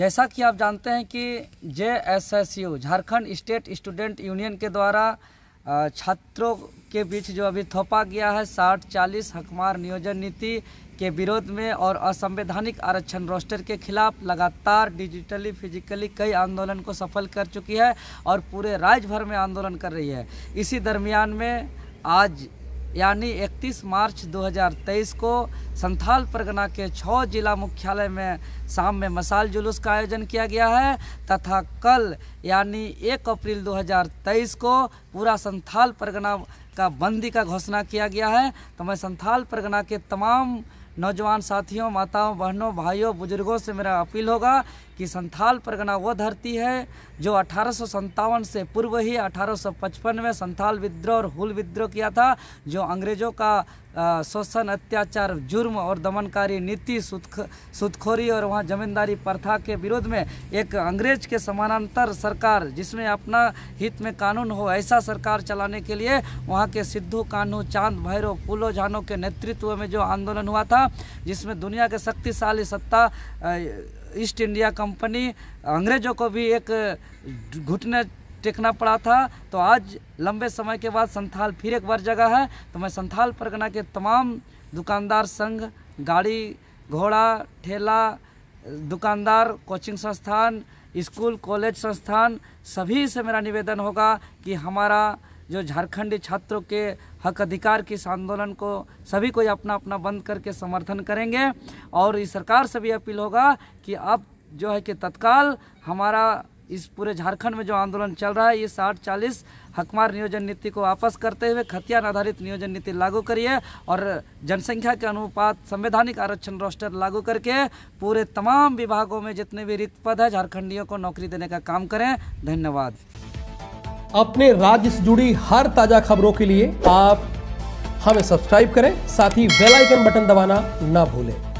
जैसा कि आप जानते हैं कि J S S U Jharkhand state student union के द्वारा छात्रों के बीच जो अभी थोपा गया है साठ चालीस हकमार नियोजन नीति के विरोध में और असंवैधानिक आरक्षण रोस्टर के खिलाफ लगातार डिजिटली फिजिकली कई आंदोलन को सफल कर चुकी है और पूरे राज्य भर में आंदोलन कर रही है इसी दरमियान में आज यानी 31 मार्च 2023 को संथाल परगना के छः जिला मुख्यालय में शाम में मसाल जुलूस का आयोजन किया गया है तथा कल यानी 1 अप्रैल 2023 को पूरा संथाल परगना का बंदी का घोषणा किया गया है तो मैं संथाल परगना के तमाम नौजवान साथियों माताओं बहनों भाइयों बुजुर्गों से मेरा अपील होगा कि संथाल परगना वो धरती है जो अठारह से पूर्व ही 1855 में संथाल विद्रोह और हुल विद्रोह किया था जो अंग्रेज़ों का शोषण अत्याचार जुर्म और दमनकारी नीति सुदखोरी और वहाँ जमींदारी प्रथा के विरोध में एक अंग्रेज के समानांतर सरकार जिसमें अपना हित में कानून हो ऐसा सरकार चलाने के लिए वहाँ के सिद्धू कान्हू चांद भैरव फूलो झानो के नेतृत्व में जो आंदोलन हुआ था जिसमें दुनिया के शक्तिशाली सत्ता ईस्ट इंडिया कंपनी अंग्रेजों को भी एक घुटने टेकना पड़ा था तो आज लंबे समय के बाद संथाल फिर एक बार जगह है तो मैं संथाल परगना के तमाम दुकानदार संघ गाड़ी घोड़ा ठेला दुकानदार कोचिंग संस्थान स्कूल कॉलेज संस्थान सभी से मेरा निवेदन होगा कि हमारा जो झारखंडी छात्रों के हक अधिकार के इस आंदोलन को सभी कोई अपना अपना बंद करके समर्थन करेंगे और इस सरकार से भी अपील होगा कि अब जो है कि तत्काल हमारा इस पूरे झारखंड में जो आंदोलन चल रहा है ये साठ चालीस हकमार नियोजन नीति को वापस करते हुए खतियान आधारित नियोजन नीति लागू करिए और जनसंख्या के अनुपात संवैधानिक आरक्षण रोस्टर लागू करके पूरे तमाम विभागों में जितने भी रिक्त पद है झारखंडियों को नौकरी देने का काम करें धन्यवाद अपने राज्य से जुड़ी हर ताजा खबरों के लिए आप हमें सब्सक्राइब करें साथ ही बेलाइकन बटन दबाना ना भूलें